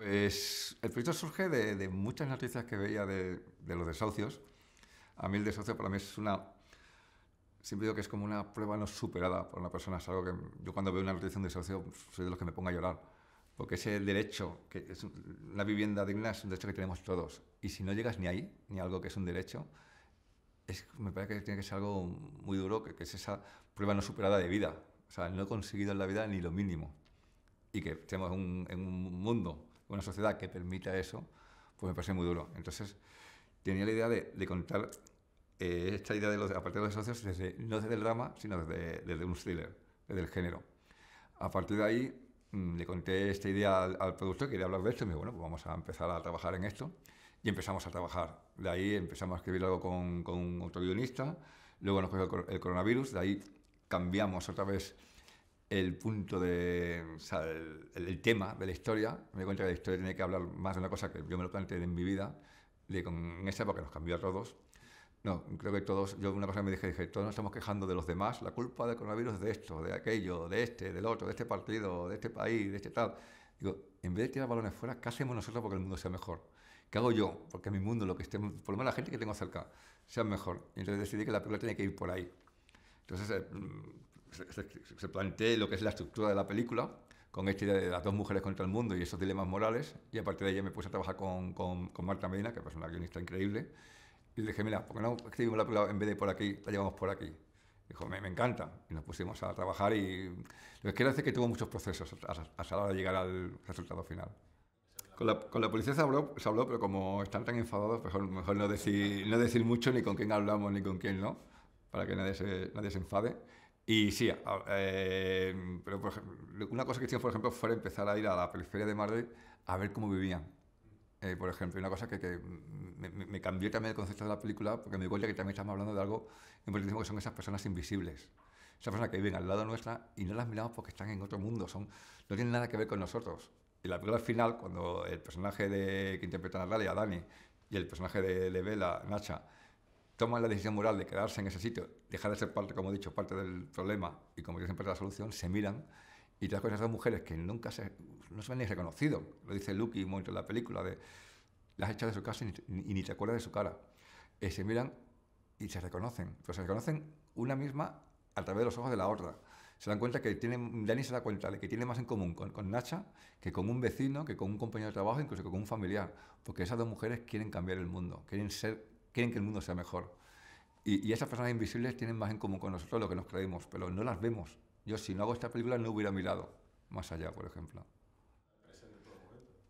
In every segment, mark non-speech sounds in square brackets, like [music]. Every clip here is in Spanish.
Pues el proyecto surge de, muchas noticias que veía de, los desahucios. A mí el desahucio para mí es una... Siempre digo que es como una prueba no superada por una persona. Es algo que yo cuando veo una noticia de desahucio soy de los que me pongo a llorar. Porque ese derecho, que es una vivienda digna, es un derecho que tenemos todos. Y si no llegas ni ahí, ni a algo que es un derecho, me parece que tiene que ser algo muy duro, que, que, es esa prueba no superada de vida. O sea, no he conseguido en la vida ni lo mínimo. Y que estemos en un mundo una sociedad que permita eso, pues me parece muy duro. Entonces, tenía la idea de, contar eh, esta idea de los, a partir de los socios, no desde el drama, sino desde, un thriller, desde el género. A partir de ahí, mm, le conté esta idea al, productor, quería hablar de esto, y me dijo, bueno, pues vamos a empezar a trabajar en esto. Y empezamos a trabajar. De ahí empezamos a escribir algo con, con otro guionista, luego nos cogió el, el coronavirus, de ahí cambiamos otra vez el punto de, el, tema de la historia. Me di cuenta que la historia tiene que hablar más de una cosa que yo me lo planteé en mi vida, de con, esa época nos cambió a todos. No, creo que todos, yo una cosa me dije, dije, todos nos estamos quejando de los demás, la culpa del coronavirus es de esto, de aquello, de este, del otro, de este partido, de este país, de este tal. Digo, en vez de tirar balones fuera, ¿qué hacemos nosotros porque el mundo sea mejor? ¿Qué hago yo? Porque mi mundo, lo que esté, por lo menos la gente que tengo cerca, sea mejor. Y entonces decidí que la película tiene que ir por ahí. Entonces, eh, se, se, lo que es la estructura de la película, con esta idea de las dos mujeres contra el mundo y esos dilemas morales, y a partir de ahí me puse a trabajar con, con, Marta Medina, que es una guionista increíble, y le dije, mira, ¿por qué no escribimos la película en vez de por aquí, la llevamos por aquí? Dijo, me, encanta. Y nos pusimos a trabajar y lo que quiero decir es que tuvo muchos procesos hasta llegar al resultado final. Con la, con policía se habló, pero como están tan enfadados, mejor, no, decir, no decir mucho ni con quién hablamos ni con quién no, para que nadie nadie se enfade. Y sí, eh, pero una cosa que hicimos, por ejemplo, fue empezar a ir a la periferia de Madrid a ver cómo vivían. Eh, por ejemplo, una cosa que, me, cambió también el concepto de la película, porque me di cuenta que también estamos hablando de algo importantísimo que son esas personas invisibles. Esas personas que viven al lado nuestra y no las miramos porque están en otro mundo, son, no tienen nada que ver con nosotros. Y la película final, cuando el personaje de, que interpreta a Natalia, Dani, y el personaje de, de Nacha, toman la decisión moral de quedarse en ese sitio, dejar de ser parte, como he dicho, parte del problema y como en parte de la solución, se miran y te das las esas dos mujeres que nunca se, no se ven ni reconocido. Lo dice Lucky un momento en la película, de las hechas de su casa y, ni te acuerdas de su cara. Eh, se miran y se reconocen, pero se reconocen una misma a través de los ojos de la otra. Se dan cuenta que tienen, Dani se da cuenta de que tiene más en común con, con, Nacha que con un vecino, que con un compañero de trabajo, incluso que con un familiar, porque esas dos mujeres quieren cambiar el mundo, quieren ser quieren que el mundo sea mejor. Y, esas personas invisibles tienen más en común con nosotros lo que nos creemos, pero no las vemos. Yo si no hago esta película no hubiera mirado más allá, por ejemplo.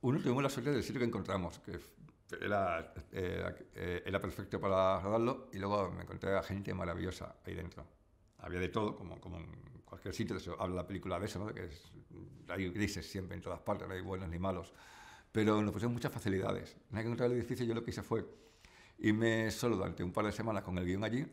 Uno tuvimos la suerte del sitio que encontramos, que eh, eh, era, perfecto para rodarlo y luego me encontré a gente maravillosa ahí dentro. Había de todo, como, como en cualquier sitio, habla la película de eso, ¿no? que hay grises siempre en todas partes, no hay buenos ni malos, pero nos pusieron muchas facilidades. No hay que encontrar el edificio, yo lo que hice fue y me solo durante un par de semanas con el guión allí.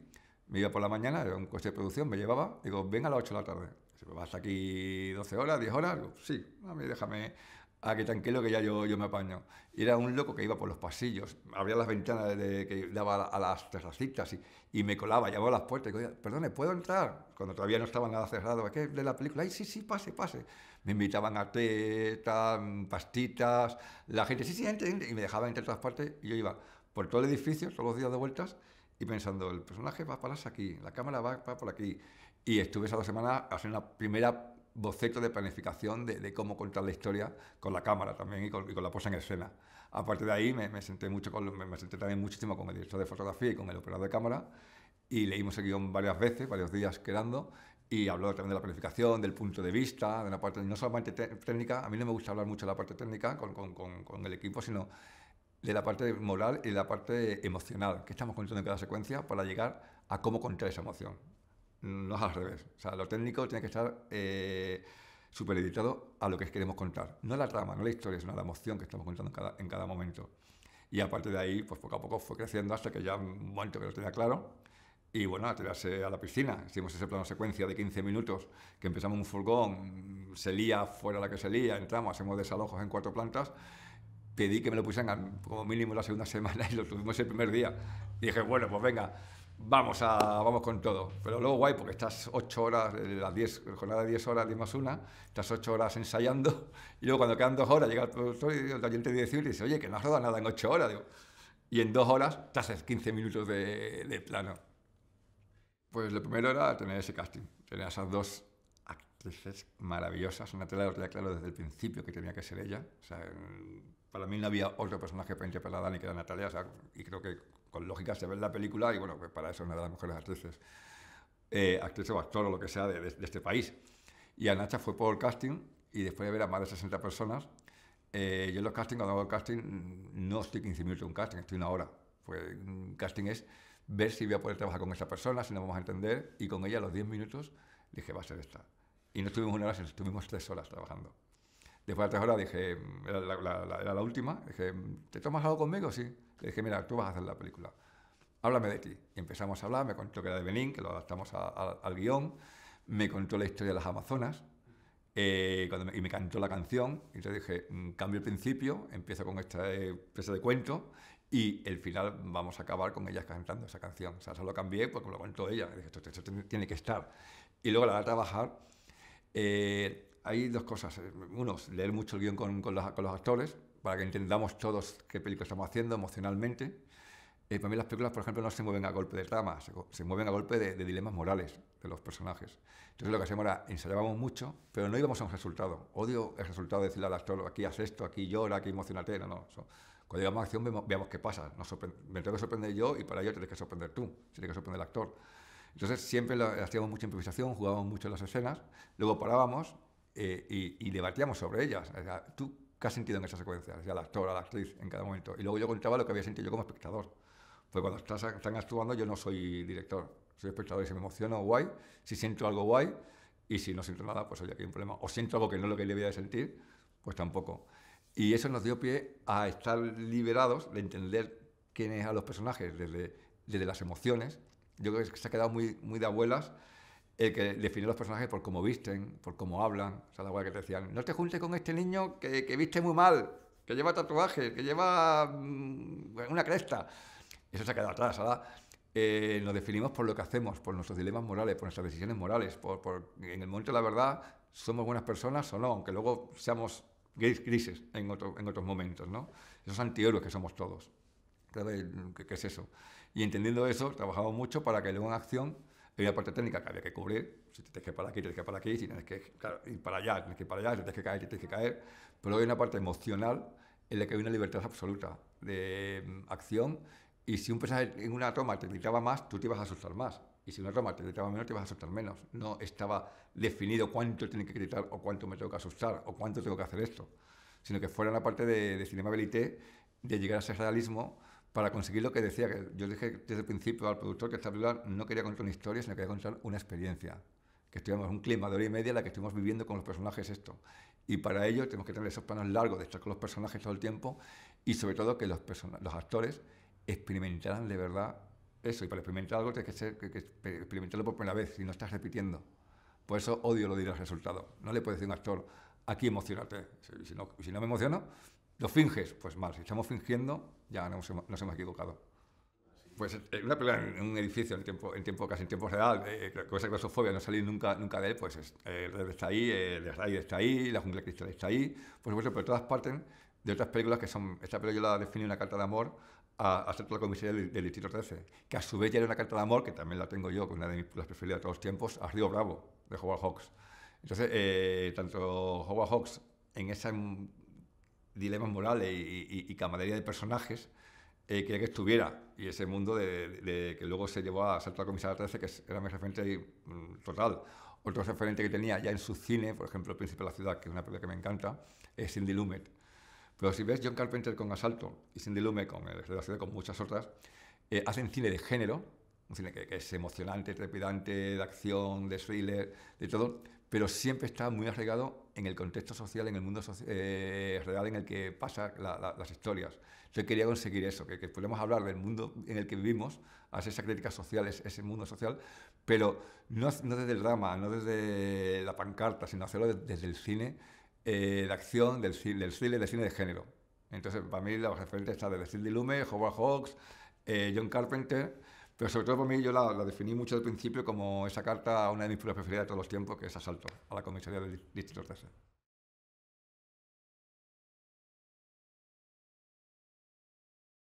Me iba por la mañana, era un coche de producción, me llevaba, digo, ven a las 8 de la tarde. Si me pues vas aquí 12 horas, 10 horas, digo, sí, a mí déjame aquí tranquilo que ya yo, yo me apaño. era un loco que iba por los pasillos, abría las ventanas que daba a, las terracitas y, y, me colaba, llamaba a las puertas y digo, perdone, ¿puedo entrar? Cuando todavía no estaba nada cerrado, es que de la película, ay, sí, sí, pase, pase. Me invitaban a tetas pastitas, la gente, sí, sí, entre, y me dejaban entre todas partes y yo iba por todo el edificio, todos los días de vueltas, y pensando, el personaje va a pararse aquí, la cámara va, va por aquí. Y estuve esa dos semanas haciendo una primera boceto de planificación de, cómo contar la historia con la cámara también y con, la posa en escena. ...aparte de ahí me, senté mucho con, me, senté también muchísimo con el director de fotografía y con el operador de cámara y leímos el guión varias veces, varios días quedando y habló también de la planificación, del punto de vista, de la parte no solamente técnica, a mí no me gusta hablar mucho de la parte técnica con, con, con el equipo, sino de la parte moral y de la parte emocional, que estamos contando en cada secuencia para llegar a cómo contar esa emoción. No es al revés. O sea, lo técnico tiene que estar eh, supereditado a lo que queremos contar. No la trama, no la historia, sino la emoción que estamos contando en cada, en momento. Y aparte de ahí, pues poco a poco fue creciendo hasta que ya un momento que lo tenía claro. Y bueno, a tirarse a la piscina. Hicimos ese plano secuencia de 15 minutos, que empezamos un furgón, se lía fuera la que se lía, entramos, hacemos desalojos en cuatro plantas pedí que me lo pusieran como mínimo la segunda [laughs] semana y lo tuvimos el primer día. Y dije, bueno, pues venga, vamos, a, vamos con todo. Pero luego guay, porque estás ocho horas, eh, las 10, jornada de 10 horas, diez más una, estás ocho horas ensayando [laughs] y luego cuando quedan dos horas llega el y el taller te dice, oye, que no has rodado nada en ocho horas. Digo, y en dos horas estás en 15 minutos de, plano. Pues lo primero era tener ese casting, tener a esas dos actrices maravillosas. Una tela lo tenía claro desde el principio que tenía que ser ella para mí no había otro personaje para interpretar a Dani que era Natalia, y creo que con lógica se ve en la película, y bueno, pues para eso es una de las mejores actrices, eh, o actor o lo que sea de, este país. Y a Nacha fue por el casting, y después de ver a más de 60 personas, eh, yo en los castings, cuando hago el casting, no estoy 15 minutos en un casting, estoy una hora. Pues un mm, casting es ver si voy a poder trabajar con esa persona, si nos vamos a entender, y con ella a los 10 minutos dije, va a ser esta. Y no estuvimos una hora, estuvimos tres horas trabajando. Después de tres horas dije, era la, última, dije, ¿te tomas algo conmigo? Sí. Le dije, mira, tú vas a hacer la película, háblame de ti. empezamos a hablar, me contó que era de Benín, que lo adaptamos al guión, me contó la historia de las Amazonas, eh, cuando y me cantó la canción, y entonces dije, mm, cambio el principio, empiezo con esta eh, pieza de cuento, y el final vamos a acabar con ellas cantando esa canción. O sea, eso lo cambié porque me lo contó ella, dije, esto, tiene que estar. Y luego la voy a trabajar, eh, hay dos cosas. Uno, leer mucho el guión con, los, actores, para que entendamos todos qué película estamos haciendo emocionalmente. Eh, para mí las películas, por ejemplo, no se mueven a golpe de trama, se, mueven a golpe de, dilemas morales de los personajes. Entonces lo que hacíamos era, ensayábamos mucho, pero no íbamos a un resultado. Odio el resultado de decirle al actor, aquí haz esto, aquí llora, aquí emocionate, no, no. cuando llegamos a acción veamos qué pasa. No me tengo que sorprender yo y para ello tienes que sorprender tú, tienes que sorprender el actor. Entonces siempre hacíamos mucha improvisación, jugábamos mucho en las escenas, luego parábamos eh, y, debatíamos sobre ellas. ¿Tú qué has sentido en esa secuencia? Al actor, el la actriz, en cada momento. Y luego yo contaba lo que había sentido yo como espectador. Pues cuando están actuando yo no soy director, soy espectador y si me emociono, guay. Si siento algo guay y si no siento nada, pues oye, aquí hay un problema. O siento algo que no es lo que debería de sentir, pues tampoco. Y eso nos dio pie a estar liberados de entender quiénes a los personajes desde, desde las emociones. Yo creo que se ha quedado muy, muy de abuelas el que definió los personajes por cómo visten, por cómo hablan, o sea, la que te decían, no te juntes con este niño que, que viste muy mal, que lleva tatuajes, que lleva mm, una cresta. Eso se ha quedado atrás, ¿verdad? nos eh, definimos por lo que hacemos, por nuestros dilemas morales, por nuestras decisiones morales, por, en el momento de la verdad somos buenas personas o no, aunque luego seamos gris, grises en, en otros momentos, ¿no? Esos antihéroes que somos todos. ¿Qué, ¿Qué es eso? Y entendiendo eso, trabajamos mucho para que luego en acción hay una parte técnica que había que cubrir, si te tienes que ir para aquí, te tienes que ir para aquí, si tienes que ir para allá, tienes que ir para allá, si tienes que caer, tienes que caer, pero hay una parte emocional en la que hay una libertad absoluta de mm, acción y si un personaje en una toma te gritaba más, tú te ibas a asustar más. Y si en una toma te gritaba menos, te ibas a asustar menos. No estaba definido cuánto tiene que gritar o cuánto me tengo que asustar o cuánto tengo que hacer esto, sino que fuera una parte de, de habilité de llegar a ese realismo para conseguir lo que decía, que yo dije desde el principio al productor que esta película no quería contar una historia, sino que quería contar una experiencia, que estuviéramos un clima de hora y media en la que estuvimos viviendo con los personajes esto. Y para ello tenemos que tener esos planos largos de estar con los personajes todo el tiempo y sobre todo que los, los actores experimentaran de verdad eso. Y para experimentar algo tienes que, ser, que, experimentarlo por primera vez, si no estás repitiendo. Por eso odio lo de ir al resultado. No le puedes decir a un actor, aquí emocionate. Si, no, si no me emociono, ¿Lo finges? Pues mal, si estamos fingiendo, ya nos hemos, nos hemos equivocado. Pues eh, una película en un edificio en tiempo, en tiempo casi en tiempo real, eh, con esa claustrofobia, no salir nunca, nunca de él, pues eh, el el está ahí, el está ahí, la jungla cristal está ahí, pues por supuesto, pero todas parten de otras películas que son, esta película la definí una carta de amor a, la comisión del, Distrito 13, que a su vez ya era una carta de amor, que también la tengo yo, que es una de mis las preferidas de todos los tiempos, a Río Bravo, de Howard Hawks. Entonces, tanto Howard Hawks en esa dilemas morales y, camaradería de personajes, eh, que estuviera. Y ese mundo de, que luego se llevó a asalto a Comisaría 13, que era mi referente mm, total. Otro referente que tenía ya en su cine, por ejemplo, El Príncipe de la Ciudad, que es una película que me encanta, es Cindy Lumet. Pero si ves John Carpenter con Asalto y Cindy Lumet con El de la Ciudad, con muchas otras, eh, hacen cine de género, un cine que, que, es emocionante, trepidante, de acción, de thriller, de todo, pero siempre está muy arraigado en el contexto social, en el mundo eh, real en el que pasan las historias. Yo quería conseguir eso, que, que hablar del mundo en el que vivimos, hacer esa crítica social, ese mundo social, pero no, desde el drama, no desde la pancarta, sino hacerlo desde, el cine de eh, acción, del, del cine, cine de género. Entonces, para mí, la referentes está desde Sidney Lumet, Howard Hawks, eh, John Carpenter pero sobre todo por mí yo la, definí mucho al principio como esa carta, a una de mis pruebas preferidas de todos los tiempos, que es asalto a la comisaría del Distrito 13.